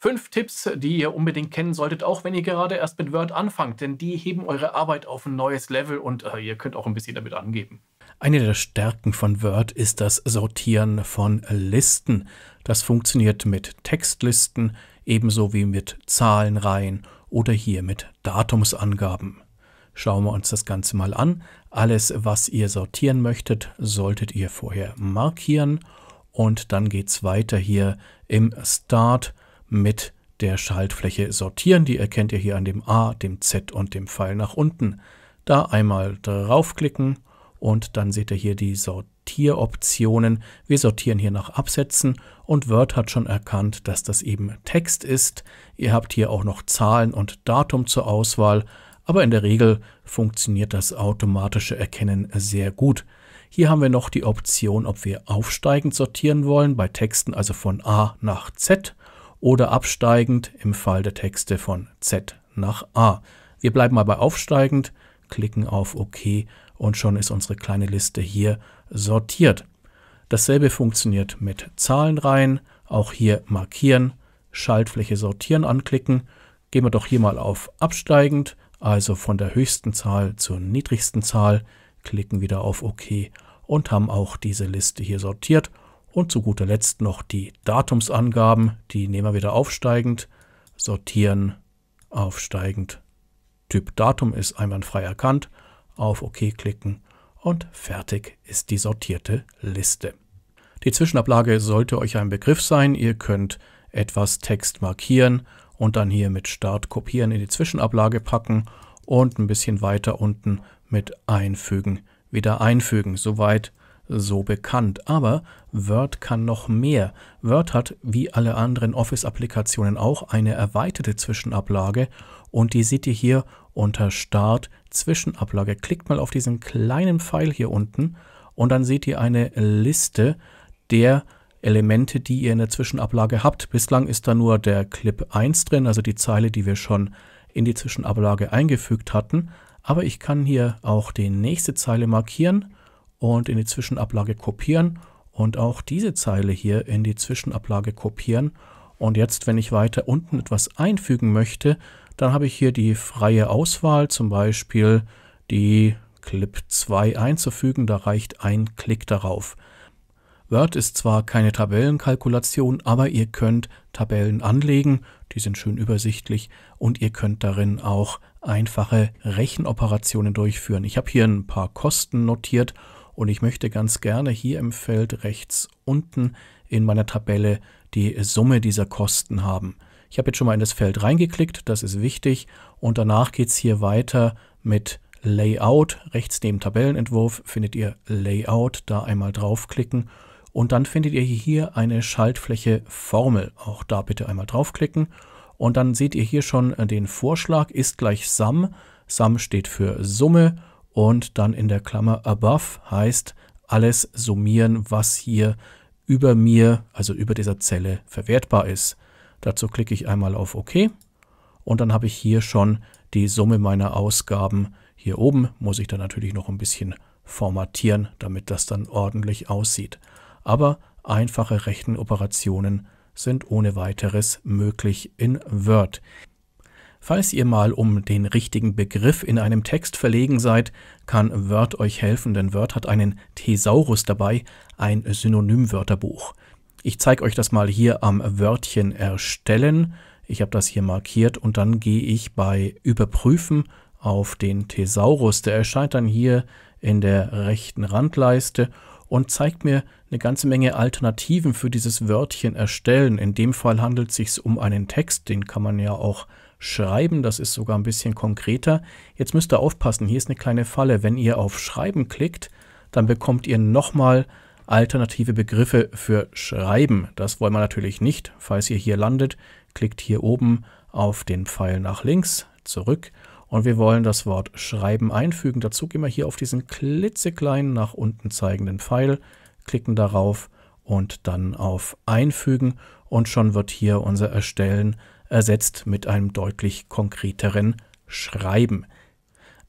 Fünf Tipps, die ihr unbedingt kennen solltet, auch wenn ihr gerade erst mit Word anfangt, denn die heben eure Arbeit auf ein neues Level und äh, ihr könnt auch ein bisschen damit angeben. Eine der Stärken von Word ist das Sortieren von Listen. Das funktioniert mit Textlisten ebenso wie mit Zahlenreihen oder hier mit Datumsangaben. Schauen wir uns das Ganze mal an. Alles, was ihr sortieren möchtet, solltet ihr vorher markieren. Und dann geht es weiter hier im Start mit der Schaltfläche sortieren. Die erkennt ihr hier an dem A, dem Z und dem Pfeil nach unten. Da einmal draufklicken und dann seht ihr hier die Sortieroptionen. Wir sortieren hier nach Absätzen und Word hat schon erkannt, dass das eben Text ist. Ihr habt hier auch noch Zahlen und Datum zur Auswahl, aber in der Regel funktioniert das automatische Erkennen sehr gut. Hier haben wir noch die Option, ob wir aufsteigend sortieren wollen, bei Texten also von A nach Z oder absteigend im Fall der Texte von Z nach A. Wir bleiben mal bei aufsteigend, klicken auf OK und schon ist unsere kleine Liste hier sortiert. Dasselbe funktioniert mit Zahlenreihen, auch hier markieren, Schaltfläche sortieren anklicken. Gehen wir doch hier mal auf absteigend, also von der höchsten Zahl zur niedrigsten Zahl, klicken wieder auf OK und haben auch diese Liste hier sortiert und zu guter Letzt noch die Datumsangaben. Die nehmen wir wieder aufsteigend, sortieren aufsteigend. Typ Datum ist einwandfrei erkannt. Auf OK klicken und fertig ist die sortierte Liste. Die Zwischenablage sollte euch ein Begriff sein. Ihr könnt etwas Text markieren und dann hier mit Start kopieren in die Zwischenablage packen und ein bisschen weiter unten mit Einfügen wieder einfügen. Soweit so bekannt. Aber Word kann noch mehr. Word hat, wie alle anderen Office-Applikationen auch, eine erweiterte Zwischenablage und die seht ihr hier unter Start Zwischenablage. Klickt mal auf diesen kleinen Pfeil hier unten und dann seht ihr eine Liste der Elemente, die ihr in der Zwischenablage habt. Bislang ist da nur der Clip 1 drin, also die Zeile, die wir schon in die Zwischenablage eingefügt hatten. Aber ich kann hier auch die nächste Zeile markieren und in die Zwischenablage kopieren und auch diese Zeile hier in die Zwischenablage kopieren. Und jetzt, wenn ich weiter unten etwas einfügen möchte, dann habe ich hier die freie Auswahl, zum Beispiel die Clip 2 einzufügen. Da reicht ein Klick darauf. Word ist zwar keine Tabellenkalkulation, aber ihr könnt Tabellen anlegen, die sind schön übersichtlich und ihr könnt darin auch einfache Rechenoperationen durchführen. Ich habe hier ein paar Kosten notiert und ich möchte ganz gerne hier im Feld rechts unten in meiner Tabelle die Summe dieser Kosten haben. Ich habe jetzt schon mal in das Feld reingeklickt, das ist wichtig. Und danach geht es hier weiter mit Layout. Rechts neben Tabellenentwurf findet ihr Layout, da einmal draufklicken. Und dann findet ihr hier eine Schaltfläche Formel. Auch da bitte einmal draufklicken. Und dann seht ihr hier schon den Vorschlag ist gleich SAM, SAM steht für Summe und dann in der Klammer above heißt alles summieren, was hier über mir, also über dieser Zelle verwertbar ist. Dazu klicke ich einmal auf OK und dann habe ich hier schon die Summe meiner Ausgaben. Hier oben muss ich dann natürlich noch ein bisschen formatieren, damit das dann ordentlich aussieht. Aber einfache Rechenoperationen sind ohne weiteres möglich in Word. Falls ihr mal um den richtigen Begriff in einem Text verlegen seid, kann Word euch helfen, denn Word hat einen Thesaurus dabei, ein Synonymwörterbuch. Ich zeige euch das mal hier am Wörtchen erstellen. Ich habe das hier markiert und dann gehe ich bei Überprüfen auf den Thesaurus. Der erscheint dann hier in der rechten Randleiste und zeigt mir eine ganze Menge Alternativen für dieses Wörtchen erstellen. In dem Fall handelt es sich um einen Text, den kann man ja auch Schreiben, das ist sogar ein bisschen konkreter. Jetzt müsst ihr aufpassen, hier ist eine kleine Falle. Wenn ihr auf Schreiben klickt, dann bekommt ihr nochmal alternative Begriffe für Schreiben. Das wollen wir natürlich nicht. Falls ihr hier landet, klickt hier oben auf den Pfeil nach links, zurück und wir wollen das Wort Schreiben einfügen. Dazu gehen wir hier auf diesen klitzekleinen nach unten zeigenden Pfeil, klicken darauf und dann auf Einfügen und schon wird hier unser Erstellen ersetzt mit einem deutlich konkreteren Schreiben.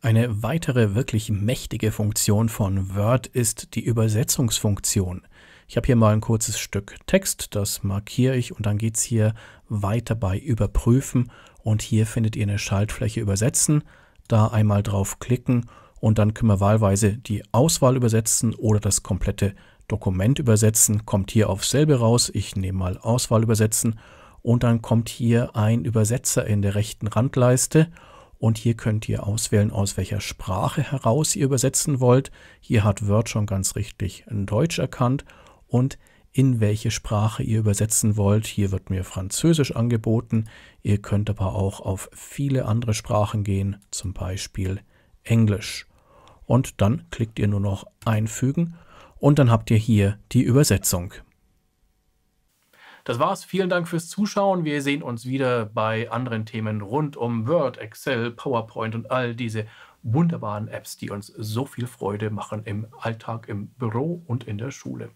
Eine weitere wirklich mächtige Funktion von Word ist die Übersetzungsfunktion. Ich habe hier mal ein kurzes Stück Text, das markiere ich und dann geht es hier weiter bei Überprüfen und hier findet ihr eine Schaltfläche Übersetzen. Da einmal drauf klicken und dann können wir wahlweise die Auswahl übersetzen oder das komplette Dokument übersetzen. Kommt hier auf selbe raus. Ich nehme mal Auswahl übersetzen und dann kommt hier ein Übersetzer in der rechten Randleiste und hier könnt ihr auswählen, aus welcher Sprache heraus ihr übersetzen wollt. Hier hat Word schon ganz richtig in Deutsch erkannt und in welche Sprache ihr übersetzen wollt. Hier wird mir Französisch angeboten. Ihr könnt aber auch auf viele andere Sprachen gehen, zum Beispiel Englisch. Und dann klickt ihr nur noch Einfügen und dann habt ihr hier die Übersetzung. Das war's. Vielen Dank fürs Zuschauen. Wir sehen uns wieder bei anderen Themen rund um Word, Excel, PowerPoint und all diese wunderbaren Apps, die uns so viel Freude machen im Alltag, im Büro und in der Schule.